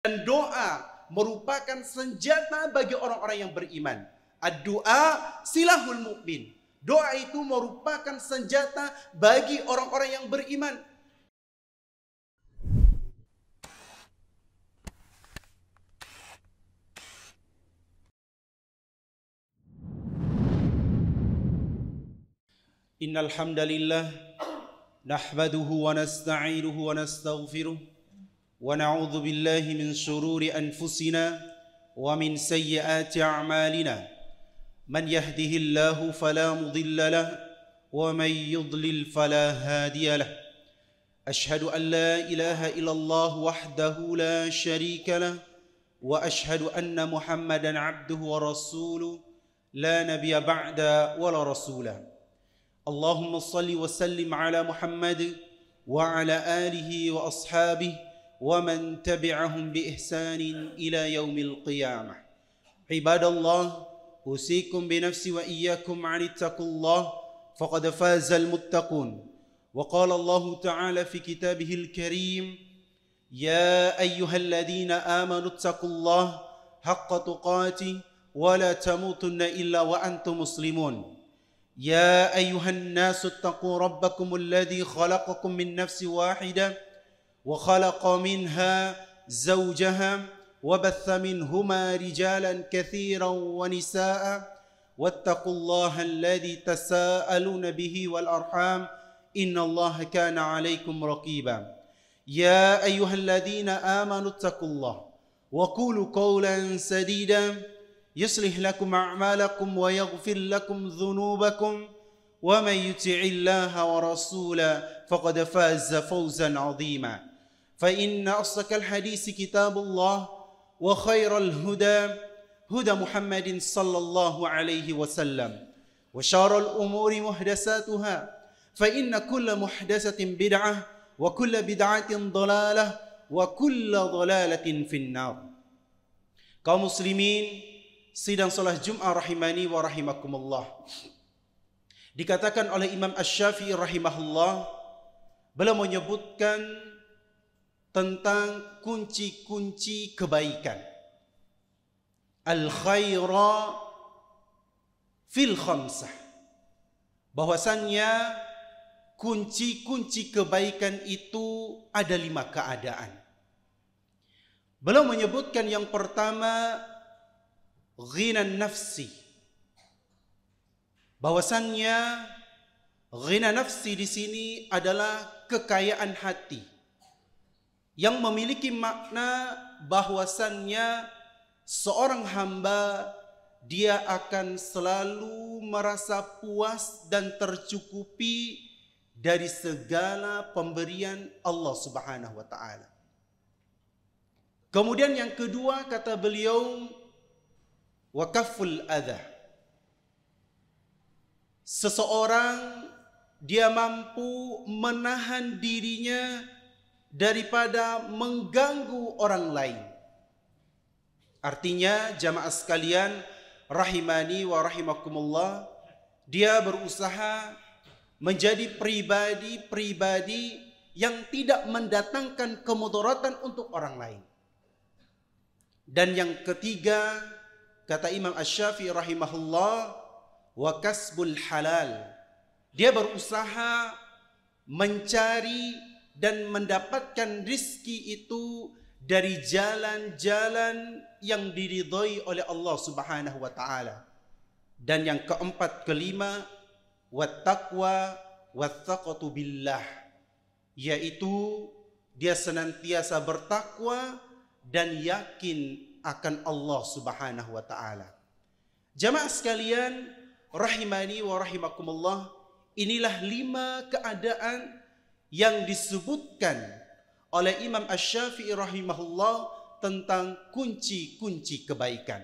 Dan doa merupakan senjata bagi orang-orang yang beriman. Ad-doa silahul mu'min. Doa itu merupakan senjata bagi orang-orang yang beriman. Innal hamdalillah nahmaduhu wa nasta'inuhu wa nastaghfiruh ونعوذ بالله من شرور انفسنا ومن سيئات اعمالنا من يهده الله فلا مضل له ومن يضلل فلا هادي له اشهد ان لا اله الا الله وحده لا شريك له واشهد ان محمدا عبده ورسوله لا نبي بعد ولا رسولا اللهم صل وسلم على محمد وعلى اله واصحابه ومن تبعهم بإحسان إلى يوم القيامة عباد الله أوصيكم بنفسي وإياكم عن اتقوا الله فقد فاز المتقون وقال الله تعالى في كتابه الكريم يا أيها الذين آمنوا اتقوا الله حق تقاته ولا تموتن إلا وأنتم مسلمون يا أيها الناس اتقوا ربكم الذي خلقكم من نفس واحدة وخلق منها زوجها وبث منهما رجالا كثيرا ونساء واتقوا الله الذي تساءلون به والارحام ان الله كان عليكم رقيبا يا ايها الذين امنوا اتقوا الله وقولوا قولا سديدا يصلح لكم اعمالكم ويغفر لكم ذنوبكم ومن يطع الله ورسوله فقد فاز فوزا عظيما فإن أصدق الحديث كتاب الله وخير الهدى هدى محمد صلى الله عليه وسلم وشار الأمور محدثاتها فإن كل محدثة بدعة وكل بدعة ضلالة وكل ضلالة في النار kaum muslimin sidang solat Jumat rahimani wa rahimakumullah dikatakan oleh Imam Asy-Syafi'i rahimahullah beliau menyebutkan tentang kunci-kunci kebaikan. Al khaira fil khamsah. Bahwasannya kunci-kunci kebaikan itu ada lima keadaan. Beliau menyebutkan yang pertama ghinan nafsi. Bahwasannya ghina nafsi di sini adalah kekayaan hati yang memiliki makna bahwasannya seorang hamba dia akan selalu merasa puas dan tercukupi dari segala pemberian Allah Subhanahu wa taala. Kemudian yang kedua kata beliau wakaful adha. Seseorang dia mampu menahan dirinya daripada mengganggu orang lain. Artinya jamaah sekalian rahimani wa rahimakumullah dia berusaha menjadi pribadi-pribadi yang tidak mendatangkan kemudaratan untuk orang lain. Dan yang ketiga kata Imam Asy-Syafi'i rahimahullah wa kasbul halal. Dia berusaha mencari dan mendapatkan rizki itu dari jalan-jalan yang diridhoi oleh Allah Subhanahu wa taala. Dan yang keempat kelima wattaqwa wattaqatu billah yaitu dia senantiasa bertakwa dan yakin akan Allah Subhanahu wa taala. Jamaah sekalian, rahimani wa rahimakumullah, inilah lima keadaan yang disebutkan oleh Imam ash shafii rahimahullah tentang kunci-kunci kebaikan.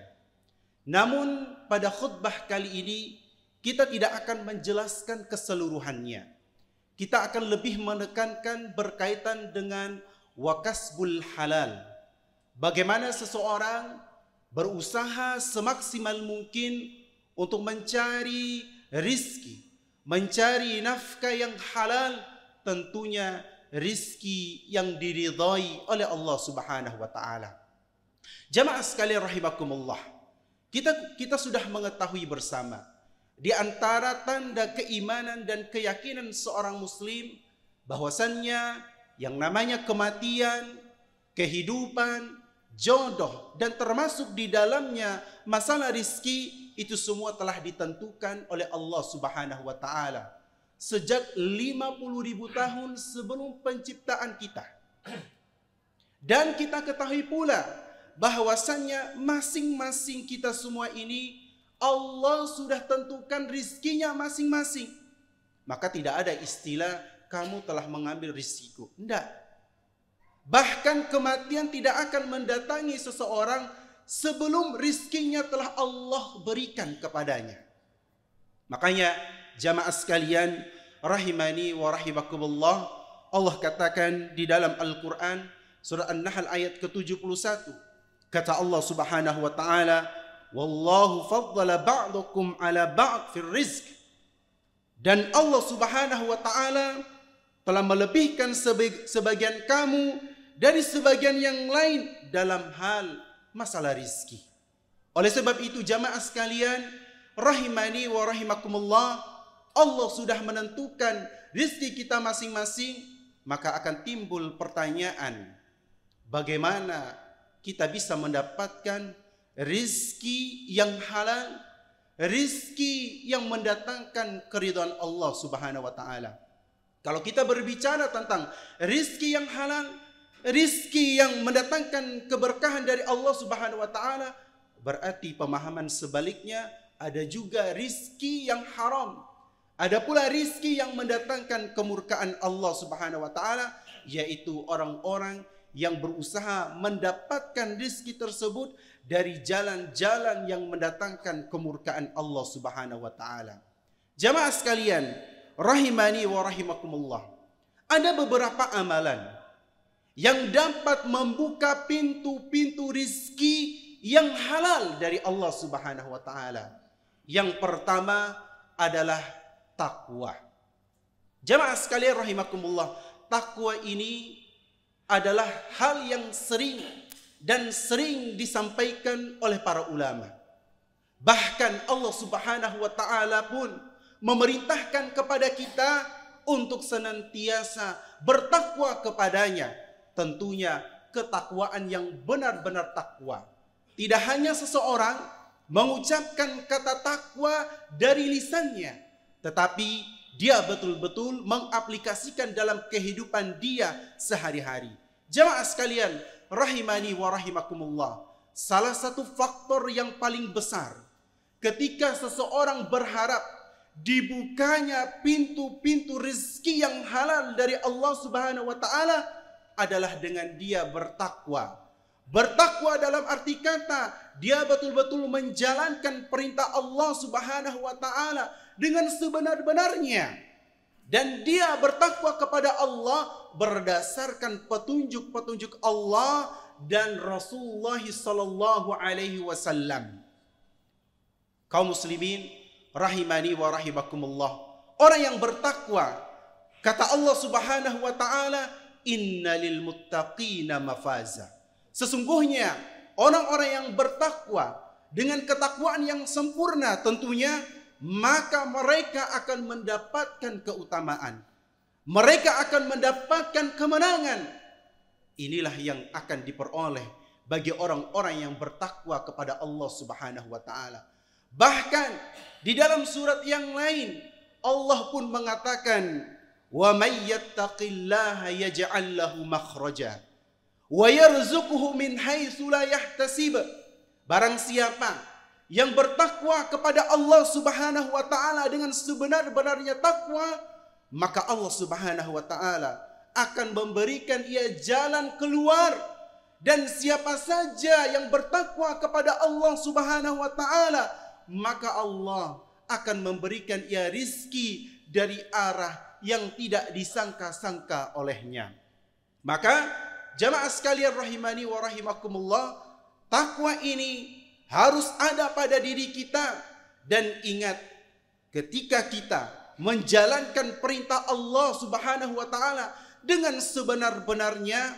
Namun pada khutbah kali ini kita tidak akan menjelaskan keseluruhannya. Kita akan lebih menekankan berkaitan dengan wakasbul halal. Bagaimana seseorang berusaha semaksimal mungkin untuk mencari rizki, mencari nafkah yang halal tentunya rizki yang diridhai oleh Allah Subhanahu wa taala. Jamaah sekalian rahimakumullah. Kita kita sudah mengetahui bersama di antara tanda keimanan dan keyakinan seorang muslim bahwasannya yang namanya kematian, kehidupan, jodoh dan termasuk di dalamnya masalah rizki itu semua telah ditentukan oleh Allah Subhanahu wa taala sejak 50 ribu tahun sebelum penciptaan kita. Dan kita ketahui pula bahwasannya masing-masing kita semua ini Allah sudah tentukan rizkinya masing-masing. Maka tidak ada istilah kamu telah mengambil risiko. Tidak. Bahkan kematian tidak akan mendatangi seseorang sebelum rizkinya telah Allah berikan kepadanya. Makanya jamaah sekalian rahimani wa rahimakumullah Allah katakan di dalam Al-Qur'an surah An-Nahl ayat ke-71 kata Allah Subhanahu wa taala wallahu faddala ba'dakum ala ba'd fil rizq dan Allah Subhanahu wa taala telah melebihkan sebagian kamu dari sebagian yang lain dalam hal masalah rizki. Oleh sebab itu jamaah sekalian rahimani wa rahimakumullah Allah sudah menentukan rizki kita masing-masing, maka akan timbul pertanyaan, bagaimana kita bisa mendapatkan rizki yang halal, rizki yang mendatangkan keridhaan Allah Subhanahu wa taala. Kalau kita berbicara tentang rizki yang halal, rizki yang mendatangkan keberkahan dari Allah Subhanahu wa taala, berarti pemahaman sebaliknya ada juga rizki yang haram, ada pula rizki yang mendatangkan kemurkaan Allah Subhanahu wa taala yaitu orang-orang yang berusaha mendapatkan rizki tersebut dari jalan-jalan yang mendatangkan kemurkaan Allah Subhanahu wa taala. Jamaah sekalian, rahimani wa rahimakumullah. Ada beberapa amalan yang dapat membuka pintu-pintu rizki yang halal dari Allah Subhanahu wa taala. Yang pertama adalah takwa. Jamaah sekalian rahimakumullah, takwa ini adalah hal yang sering dan sering disampaikan oleh para ulama. Bahkan Allah Subhanahu wa taala pun memerintahkan kepada kita untuk senantiasa bertakwa kepadanya. Tentunya ketakwaan yang benar-benar takwa. Tidak hanya seseorang mengucapkan kata takwa dari lisannya, tetapi dia betul-betul mengaplikasikan dalam kehidupan dia sehari-hari. Jemaah sekalian, rahimani wa rahimakumullah. Salah satu faktor yang paling besar ketika seseorang berharap dibukanya pintu-pintu rezeki yang halal dari Allah Subhanahu wa taala adalah dengan dia bertakwa. Bertakwa dalam arti kata dia betul-betul menjalankan perintah Allah Subhanahu wa taala dengan sebenar-benarnya dan dia bertakwa kepada Allah berdasarkan petunjuk-petunjuk Allah dan Rasulullah sallallahu alaihi wasallam. Kaum muslimin rahimani wa rahimakumullah. Orang yang bertakwa kata Allah Subhanahu wa taala innalil muttaqina mafaza. Sesungguhnya orang-orang yang bertakwa dengan ketakwaan yang sempurna tentunya maka mereka akan mendapatkan keutamaan. Mereka akan mendapatkan kemenangan. Inilah yang akan diperoleh bagi orang-orang yang bertakwa kepada Allah Subhanahu wa taala. Bahkan di dalam surat yang lain Allah pun mengatakan wa may yattaqillaha yaj'al lahu makhraja wa yarzuquhu min haitsu la yahtasib. Barang siapa yang bertakwa kepada Allah Subhanahu wa taala dengan sebenar-benarnya takwa, maka Allah Subhanahu wa taala akan memberikan ia jalan keluar dan siapa saja yang bertakwa kepada Allah Subhanahu wa taala, maka Allah akan memberikan ia rizki dari arah yang tidak disangka-sangka olehnya. Maka jamaah sekalian rahimani wa rahimakumullah, takwa ini harus ada pada diri kita dan ingat ketika kita menjalankan perintah Allah Subhanahu wa taala dengan sebenar-benarnya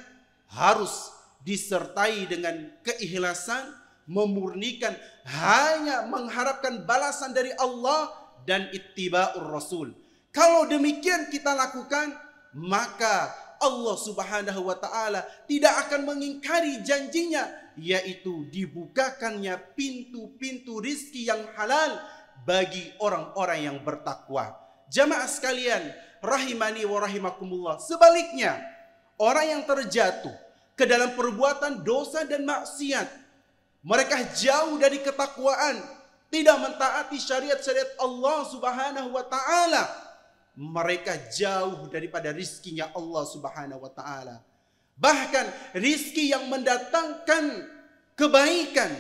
harus disertai dengan keikhlasan memurnikan hanya mengharapkan balasan dari Allah dan ittiba'ur rasul kalau demikian kita lakukan maka Allah Subhanahu wa taala tidak akan mengingkari janjinya yaitu dibukakannya pintu-pintu rizki yang halal bagi orang-orang yang bertakwa. Jamaah sekalian, rahimani wa rahimakumullah. Sebaliknya, orang yang terjatuh ke dalam perbuatan dosa dan maksiat, mereka jauh dari ketakwaan, tidak mentaati syariat-syariat Allah Subhanahu wa taala mereka jauh daripada rizkinya Allah Subhanahu wa taala. Bahkan rizki yang mendatangkan kebaikan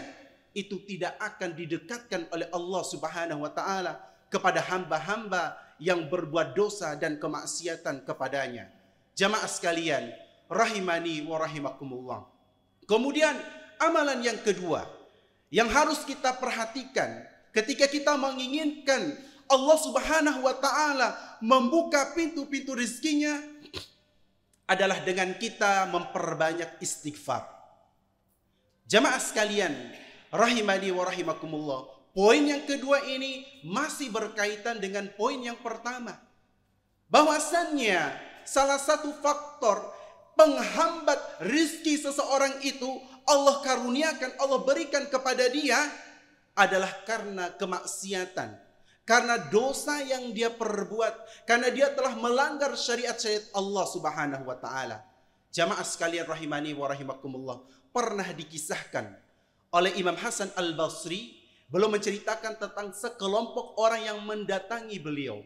itu tidak akan didekatkan oleh Allah Subhanahu wa taala kepada hamba-hamba yang berbuat dosa dan kemaksiatan kepadanya. Jamaah sekalian, rahimani wa rahimakumullah. Kemudian amalan yang kedua yang harus kita perhatikan ketika kita menginginkan Allah Subhanahu wa taala membuka pintu-pintu rezekinya adalah dengan kita memperbanyak istighfar. Jamaah sekalian, rahimani wa rahimakumullah. Poin yang kedua ini masih berkaitan dengan poin yang pertama. Bahwasannya salah satu faktor penghambat rizki seseorang itu Allah karuniakan, Allah berikan kepada dia adalah karena kemaksiatan, karena dosa yang dia perbuat, karena dia telah melanggar syariat-syariat Allah Subhanahu wa taala. Jamaah sekalian rahimani wa rahimakumullah, pernah dikisahkan oleh Imam Hasan Al-Basri belum menceritakan tentang sekelompok orang yang mendatangi beliau.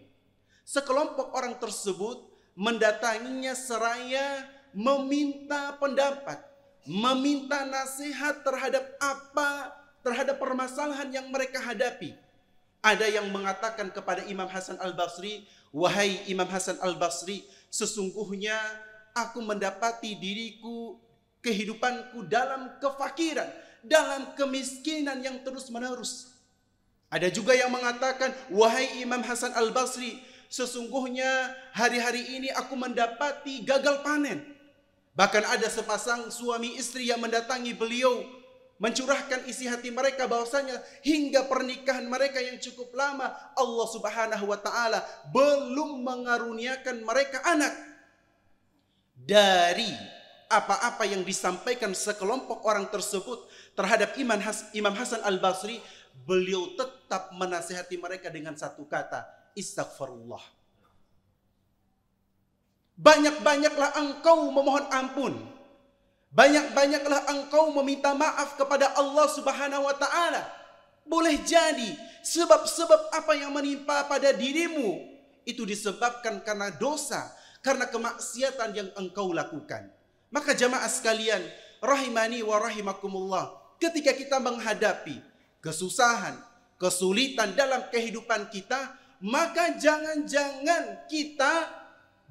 Sekelompok orang tersebut mendatanginya seraya meminta pendapat, meminta nasihat terhadap apa, terhadap permasalahan yang mereka hadapi. Ada yang mengatakan kepada Imam Hasan Al-Basri, "Wahai Imam Hasan Al-Basri, sesungguhnya aku mendapati diriku kehidupanku dalam kefakiran, dalam kemiskinan yang terus-menerus." Ada juga yang mengatakan, "Wahai Imam Hasan Al-Basri, sesungguhnya hari-hari ini aku mendapati gagal panen." Bahkan ada sepasang suami istri yang mendatangi beliau mencurahkan isi hati mereka bahwasanya hingga pernikahan mereka yang cukup lama Allah Subhanahu wa taala belum mengaruniakan mereka anak dari apa-apa yang disampaikan sekelompok orang tersebut terhadap Imam Imam Hasan Al-Basri beliau tetap menasihati mereka dengan satu kata istighfarullah banyak-banyaklah engkau memohon ampun banyak-banyaklah engkau meminta maaf kepada Allah Subhanahu wa taala. Boleh jadi sebab-sebab apa yang menimpa pada dirimu itu disebabkan karena dosa, karena kemaksiatan yang engkau lakukan. Maka jamaah sekalian, rahimani wa rahimakumullah, ketika kita menghadapi kesusahan, kesulitan dalam kehidupan kita, maka jangan-jangan kita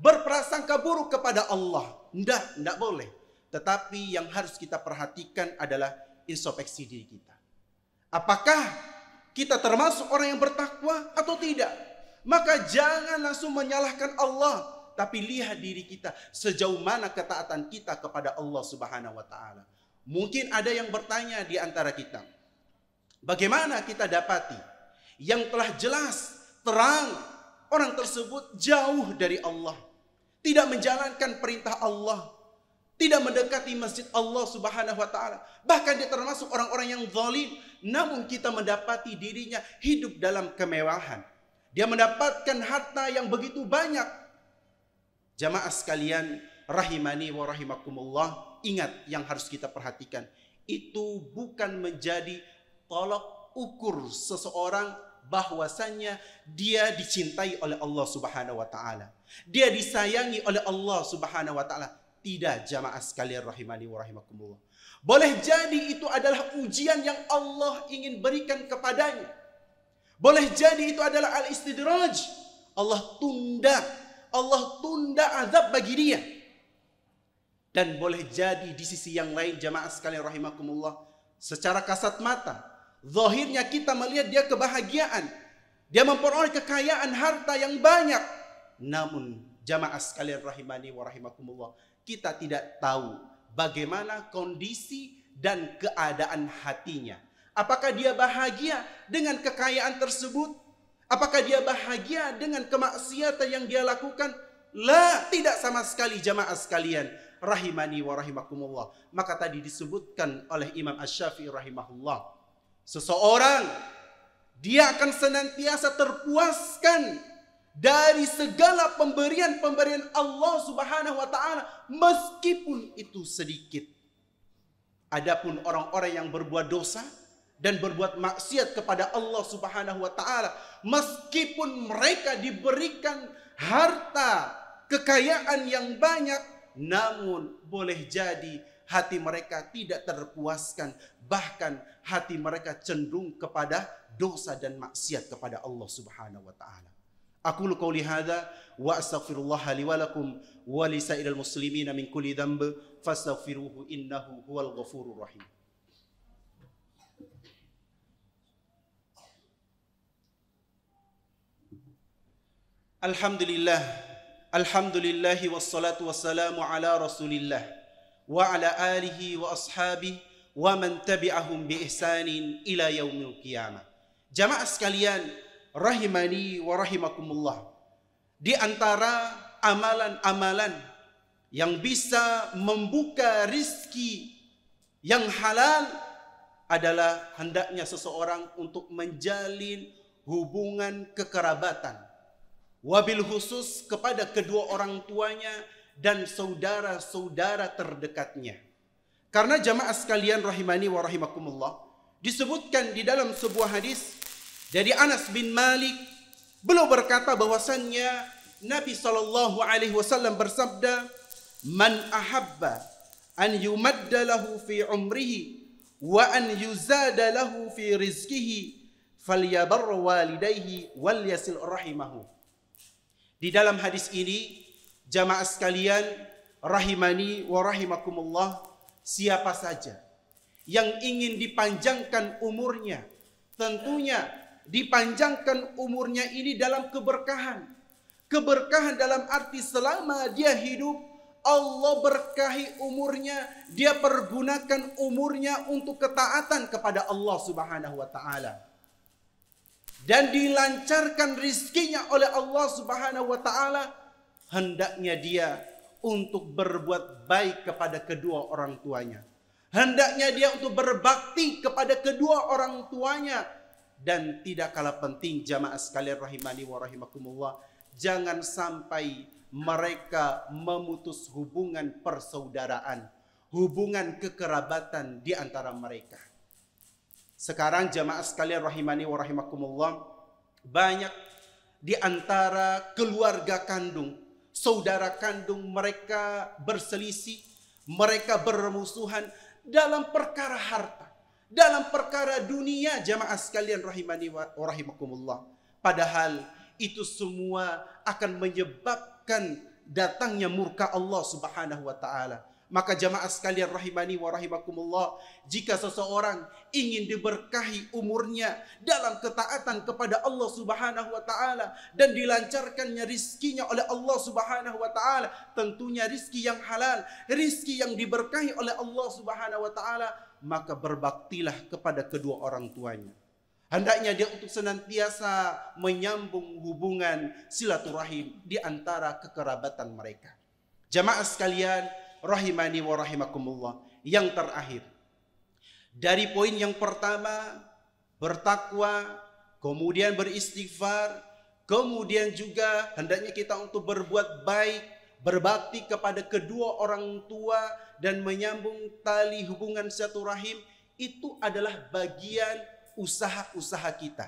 berprasangka buruk kepada Allah. Tidak, tidak boleh. Tetapi yang harus kita perhatikan adalah introspeksi diri kita. Apakah kita termasuk orang yang bertakwa atau tidak? Maka jangan langsung menyalahkan Allah, tapi lihat diri kita sejauh mana ketaatan kita kepada Allah Subhanahu wa taala. Mungkin ada yang bertanya di antara kita, bagaimana kita dapati yang telah jelas terang orang tersebut jauh dari Allah, tidak menjalankan perintah Allah, tidak mendekati masjid Allah Subhanahu wa taala. Bahkan dia termasuk orang-orang yang zalim, namun kita mendapati dirinya hidup dalam kemewahan. Dia mendapatkan harta yang begitu banyak. Jamaah sekalian, rahimani wa rahimakumullah, ingat yang harus kita perhatikan, itu bukan menjadi tolok ukur seseorang bahwasannya dia dicintai oleh Allah Subhanahu wa taala. Dia disayangi oleh Allah Subhanahu wa taala tidak jamaah sekalian rahimani wa rahimakumullah. Boleh jadi itu adalah ujian yang Allah ingin berikan kepadanya. Boleh jadi itu adalah al-istidraj. Allah tunda, Allah tunda azab bagi dia. Dan boleh jadi di sisi yang lain jamaah sekalian rahimakumullah. Secara kasat mata, zahirnya kita melihat dia kebahagiaan. Dia memperoleh kekayaan harta yang banyak. Namun jamaah sekalian rahimani wa rahimakumullah kita tidak tahu bagaimana kondisi dan keadaan hatinya. Apakah dia bahagia dengan kekayaan tersebut? Apakah dia bahagia dengan kemaksiatan yang dia lakukan? Lah, tidak sama sekali jamaah sekalian. Rahimani wa rahimakumullah. Maka tadi disebutkan oleh Imam Ash-Syafi'i rahimahullah. Seseorang, dia akan senantiasa terpuaskan dari segala pemberian-pemberian Allah Subhanahu wa taala meskipun itu sedikit. Adapun orang-orang yang berbuat dosa dan berbuat maksiat kepada Allah Subhanahu wa taala meskipun mereka diberikan harta, kekayaan yang banyak namun boleh jadi hati mereka tidak terpuaskan bahkan hati mereka cenderung kepada dosa dan maksiat kepada Allah Subhanahu wa taala. أقول قولي هذا وأستغفر الله لي ولكم ولسائر المسلمين من كل ذنب فاستغفروه إنه هو الغفور الرحيم الحمد لله الحمد لله والصلاة والسلام على رسول الله وعلى آله وأصحابه ومن تبعهم بإحسان إلى يوم القيامة جماعة sekalian rahimani wa rahimakumullah. Di antara amalan-amalan yang bisa membuka rizki yang halal adalah hendaknya seseorang untuk menjalin hubungan kekerabatan. Wabil khusus kepada kedua orang tuanya dan saudara-saudara terdekatnya. Karena jamaah sekalian rahimani wa rahimakumullah disebutkan di dalam sebuah hadis jadi Anas bin Malik beliau berkata bahwasannya Nabi Shallallahu Alaihi Wasallam bersabda, "Man ahabba an yumadda fi umrihi wa an yuzadalahu fi rizkihi falyabar walidayhi wal yasil rahimahu." Di dalam hadis ini, jamaah sekalian, rahimani wa rahimakumullah, siapa saja yang ingin dipanjangkan umurnya, tentunya dipanjangkan umurnya ini dalam keberkahan. Keberkahan dalam arti selama dia hidup, Allah berkahi umurnya, dia pergunakan umurnya untuk ketaatan kepada Allah Subhanahu wa taala. Dan dilancarkan rizkinya oleh Allah Subhanahu wa taala, hendaknya dia untuk berbuat baik kepada kedua orang tuanya. Hendaknya dia untuk berbakti kepada kedua orang tuanya dan tidak kalah penting jamaah sekalian rahimani wa rahimakumullah jangan sampai mereka memutus hubungan persaudaraan hubungan kekerabatan di antara mereka sekarang jamaah sekalian rahimani wa rahimakumullah banyak di antara keluarga kandung saudara kandung mereka berselisih mereka bermusuhan dalam perkara harta dalam perkara dunia jamaah sekalian rahimani wa rahimakumullah. Padahal itu semua akan menyebabkan datangnya murka Allah Subhanahu wa taala. Maka jamaah sekalian rahimani wa rahimakumullah, jika seseorang ingin diberkahi umurnya dalam ketaatan kepada Allah Subhanahu wa taala dan dilancarkannya rizkinya oleh Allah Subhanahu wa taala, tentunya rizki yang halal, rizki yang diberkahi oleh Allah Subhanahu wa taala, maka berbaktilah kepada kedua orang tuanya. Hendaknya dia untuk senantiasa menyambung hubungan silaturahim di antara kekerabatan mereka. Jamaah sekalian, rahimani wa rahimakumullah. Yang terakhir, dari poin yang pertama, bertakwa, kemudian beristighfar, kemudian juga hendaknya kita untuk berbuat baik berbakti kepada kedua orang tua dan menyambung tali hubungan satu rahim itu adalah bagian usaha-usaha kita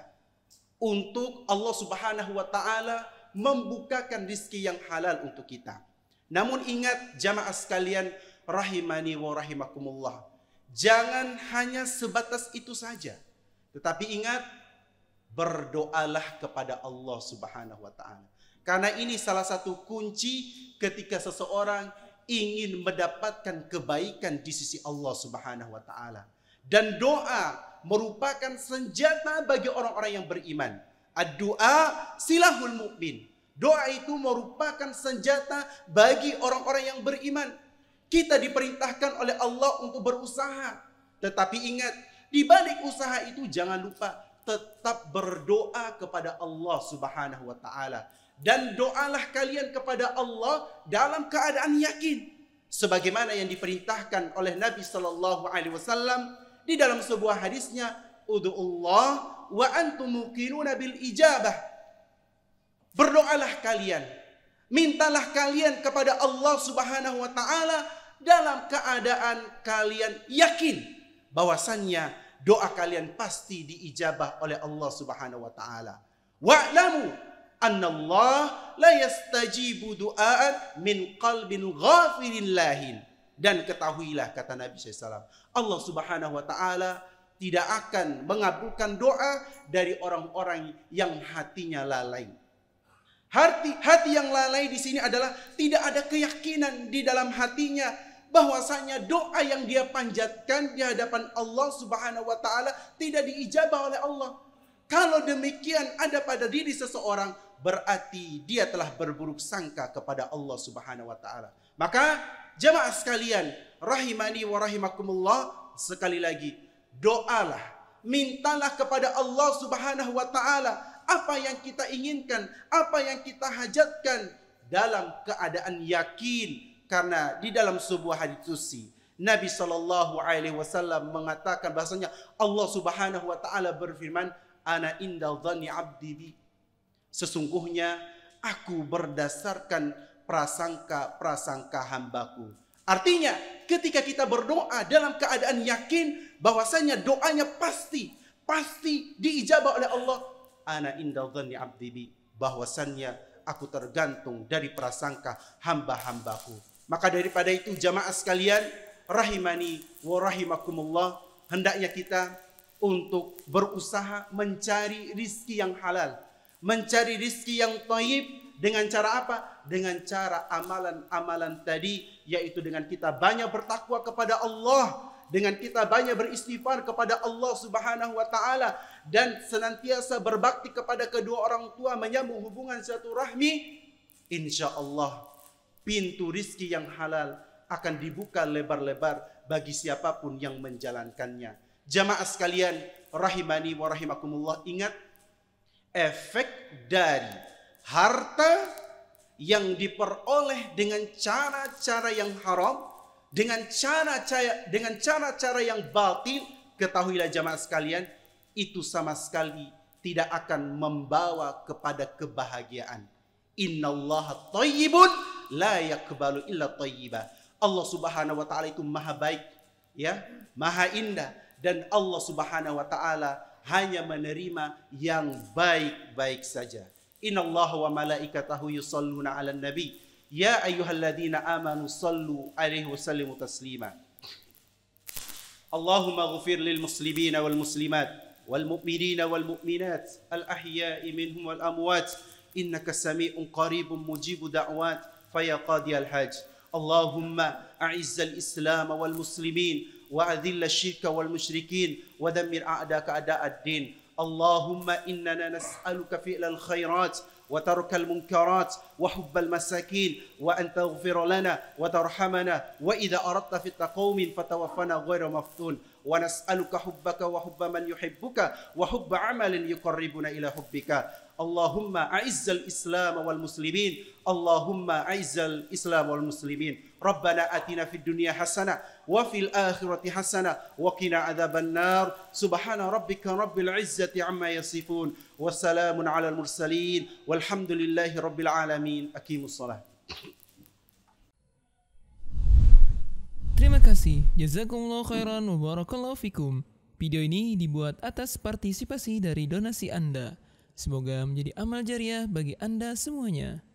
untuk Allah Subhanahu wa taala membukakan rizki yang halal untuk kita. Namun ingat jamaah sekalian rahimani wa rahimakumullah. Jangan hanya sebatas itu saja. Tetapi ingat berdoalah kepada Allah Subhanahu wa taala. Karena ini salah satu kunci ketika seseorang ingin mendapatkan kebaikan di sisi Allah Subhanahu wa taala. Dan doa merupakan senjata bagi orang-orang yang beriman. Ad-doa silahul mukmin. Doa itu merupakan senjata bagi orang-orang yang beriman. Kita diperintahkan oleh Allah untuk berusaha. Tetapi ingat, di balik usaha itu jangan lupa tetap berdoa kepada Allah Subhanahu wa taala dan doalah kalian kepada Allah dalam keadaan yakin sebagaimana yang diperintahkan oleh Nabi sallallahu alaihi wasallam di dalam sebuah hadisnya ud'ullah wa antum muqinuna bil ijabah berdoalah kalian mintalah kalian kepada Allah Subhanahu wa taala dalam keadaan kalian yakin bahwasannya doa kalian pasti diijabah oleh Allah Subhanahu wa taala wa'lamu الله لا يستجيب دعاء من قلب غافل lahin. Dan ketahuilah kata Nabi SAW. Allah subhanahu wa ta'ala tidak akan mengabulkan doa dari orang-orang yang hatinya lalai. Hati, hati yang lalai di sini adalah tidak ada keyakinan di dalam hatinya bahwasanya doa yang dia panjatkan di hadapan Allah Subhanahu wa taala tidak diijabah oleh Allah. Kalau demikian ada pada diri seseorang, berarti dia telah berburuk sangka kepada Allah Subhanahu wa taala. Maka jemaah sekalian, rahimani wa rahimakumullah, sekali lagi doalah, mintalah kepada Allah Subhanahu wa taala apa yang kita inginkan, apa yang kita hajatkan dalam keadaan yakin karena di dalam sebuah hadis suci Nabi Shallallahu Alaihi Wasallam mengatakan bahasanya Allah Subhanahu Wa Taala berfirman, Ana indal dhani abdi bi Sesungguhnya aku berdasarkan prasangka-prasangka hambaku. Artinya ketika kita berdoa dalam keadaan yakin bahwasanya doanya pasti pasti diijabah oleh Allah. Ana inda abdibi bahwasannya aku tergantung dari prasangka hamba-hambaku. Maka daripada itu jamaah sekalian rahimani wa rahimakumullah hendaknya kita untuk berusaha mencari rizki yang halal mencari rizki yang toyib dengan cara apa? Dengan cara amalan-amalan tadi yaitu dengan kita banyak bertakwa kepada Allah dengan kita banyak beristighfar kepada Allah Subhanahu wa taala dan senantiasa berbakti kepada kedua orang tua menyambung hubungan satu rahmi insyaallah pintu rizki yang halal akan dibuka lebar-lebar bagi siapapun yang menjalankannya jamaah sekalian rahimani wa rahimakumullah ingat efek dari harta yang diperoleh dengan cara-cara yang haram, dengan cara-cara dengan cara-cara yang batil, ketahuilah jamaah sekalian, itu sama sekali tidak akan membawa kepada kebahagiaan. Allah thayyibun la yakbalu illa thayyiba. Allah Subhanahu wa taala itu maha baik, ya, maha indah dan Allah Subhanahu wa taala hanya menerima yang baik-baik saja. Inna Allah wa malaikatahu yusalluna ala nabi. Ya ayuhalladzina amanu sallu alaihi wa sallimu taslima. Allahumma ghafir lil muslimina wal muslimat. Wal mu'minina wal mu'minat. Al ahya'i minhum wal amwat. إنك سميع قريب مجيب دعوات فيا قاضي الحاج اللهم أعز الإسلام والمسلمين وأذل الشرك والمشركين ودمر أعداءك أعداء الدين اللهم إننا نسألك فعل الخيرات وترك المنكرات وحب المساكين وأن تغفر لنا وترحمنا وإذا أردت في قوم فتوفنا غير مفتون ونسألك حبك وحب من يحبك وحب عمل يقربنا إلى حبك اللهم أعز الإسلام والمسلمين اللهم أعز الإسلام والمسلمين Rabbana atina في الدنيا hasanah وفي fil akhirati وقنا wa النار سبحان ربك rabbika rabbil عما يصفون yasifun على المرسلين والحمد لله رب العالمين alamin. Aqimus Terima kasih. Jazakumullah khairan wa barakallahu fikum. Video ini dibuat atas partisipasi dari donasi Anda. Semoga menjadi amal jariah bagi Anda semuanya.